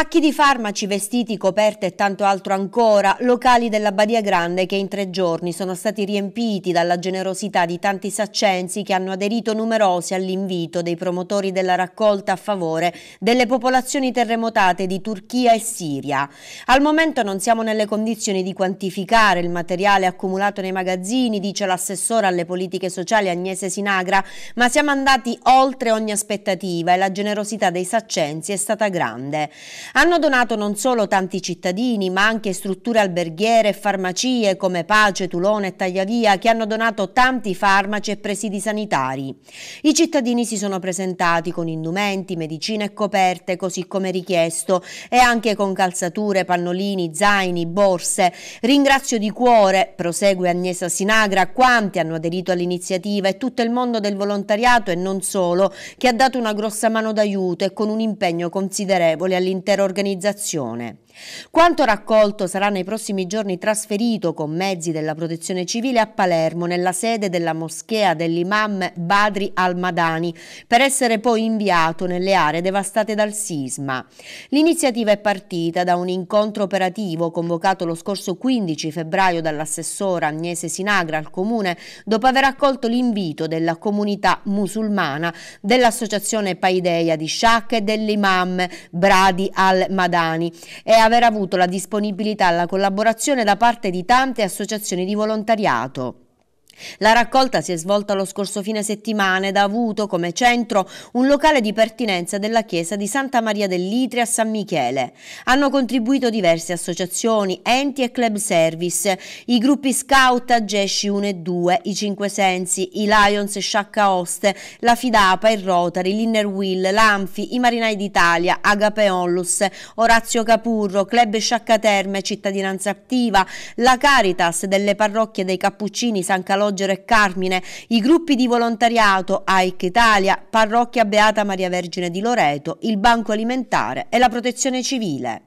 Pacchi di farmaci, vestiti, coperte e tanto altro ancora, locali della Badia Grande che in tre giorni sono stati riempiti dalla generosità di tanti saccensi che hanno aderito numerosi all'invito dei promotori della raccolta a favore delle popolazioni terremotate di Turchia e Siria. Al momento non siamo nelle condizioni di quantificare il materiale accumulato nei magazzini, dice l'assessore alle politiche sociali Agnese Sinagra, ma siamo andati oltre ogni aspettativa e la generosità dei saccensi è stata grande. Hanno donato non solo tanti cittadini, ma anche strutture alberghiere e farmacie come Pace, Tulone e Tagliavia, che hanno donato tanti farmaci e presidi sanitari. I cittadini si sono presentati con indumenti, medicine e coperte, così come richiesto, e anche con calzature, pannolini, zaini, borse. Ringrazio di cuore, prosegue Agnesa Sinagra, quanti hanno aderito all'iniziativa e tutto il mondo del volontariato e non solo, che ha dato una grossa mano d'aiuto e con un impegno considerevole all'interno dell'intera organizzazione. Quanto raccolto sarà nei prossimi giorni trasferito con mezzi della protezione civile a Palermo nella sede della moschea dell'imam Badri al-Madani per essere poi inviato nelle aree devastate dal sisma. L'iniziativa è partita da un incontro operativo convocato lo scorso 15 febbraio dall'assessora Agnese Sinagra al comune dopo aver accolto l'invito della comunità musulmana dell'associazione Paideia di Sciacca e dell'imam Bradi al-Madani e aver avuto la disponibilità e la collaborazione da parte di tante associazioni di volontariato. La raccolta si è svolta lo scorso fine settimana ed ha avuto come centro un locale di pertinenza della chiesa di Santa Maria dell'Itria a San Michele. Hanno contribuito diverse associazioni, enti e club service, i gruppi scout Agesci 1 e 2, i Cinque Sensi, i Lions e Sciacca Oste, la Fidapa, il Rotary, l'Inner Will, l'Anfi, i Marinai d'Italia, Agape Onlus, Orazio Capurro, Club Sciacca Terme, Cittadinanza Attiva, la Caritas delle parrocchie dei Cappuccini, San Calò Calogero e Carmine, i gruppi di volontariato AIC Italia, Parrocchia Beata Maria Vergine di Loreto, il Banco Alimentare e la Protezione Civile.